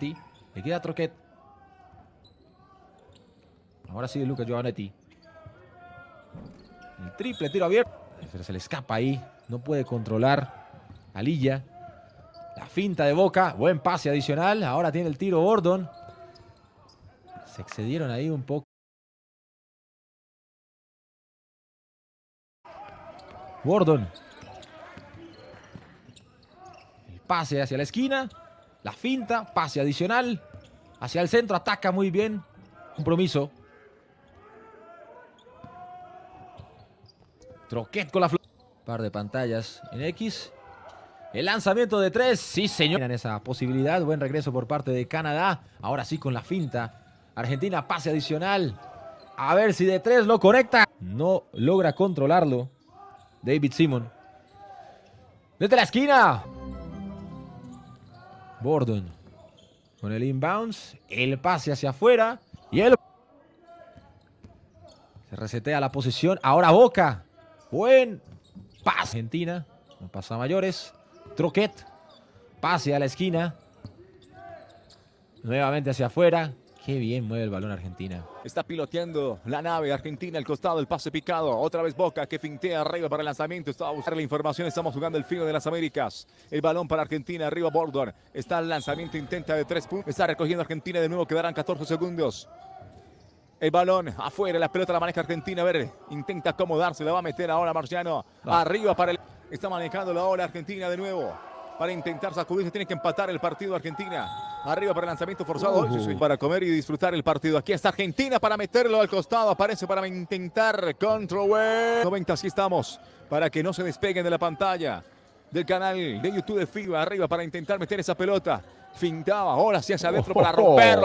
Le queda Troquet. Ahora sí Lucas Giovanetti. El triple tiro abierto. se le escapa ahí. No puede controlar a Lilla. La finta de Boca. Buen pase adicional. Ahora tiene el tiro Gordon. Se excedieron ahí un poco. Gordon. El pase hacia la esquina. La finta, pase adicional. Hacia el centro, ataca muy bien. Compromiso. Troquet con la flor. Par de pantallas en X. El lanzamiento de tres. Sí, señor. Tienen esa posibilidad. Buen regreso por parte de Canadá. Ahora sí con la finta. Argentina, pase adicional. A ver si de tres lo conecta. No logra controlarlo. David Simon. Desde la esquina. Borden con el inbounds, el pase hacia afuera y el... Se resetea la posición, ahora Boca, buen pase. Argentina, no pasa mayores, Troquet, pase a la esquina, nuevamente hacia afuera, Qué bien mueve el balón Argentina. Está piloteando la nave Argentina, el costado, el pase picado. Otra vez Boca que fintea arriba para el lanzamiento. Estaba buscando la información. Estamos jugando el fino de las Américas. El balón para Argentina, arriba Bordon. Está el lanzamiento, intenta de tres puntos. Está recogiendo Argentina de nuevo. Quedarán 14 segundos. El balón afuera, la pelota la maneja Argentina. A ver, intenta acomodarse, la va a meter ahora Marciano. Arriba para el. Está manejando la ola Argentina de nuevo para intentar sacudirse. Tiene que empatar el partido Argentina. Arriba para el lanzamiento forzado. Uh. Para comer y disfrutar el partido. Aquí está Argentina para meterlo al costado. Aparece para intentar control. 90, así estamos. Para que no se despeguen de la pantalla del canal de YouTube de FIBA. Arriba para intentar meter esa pelota. Fintaba. Ahora hacia adentro para romperlo.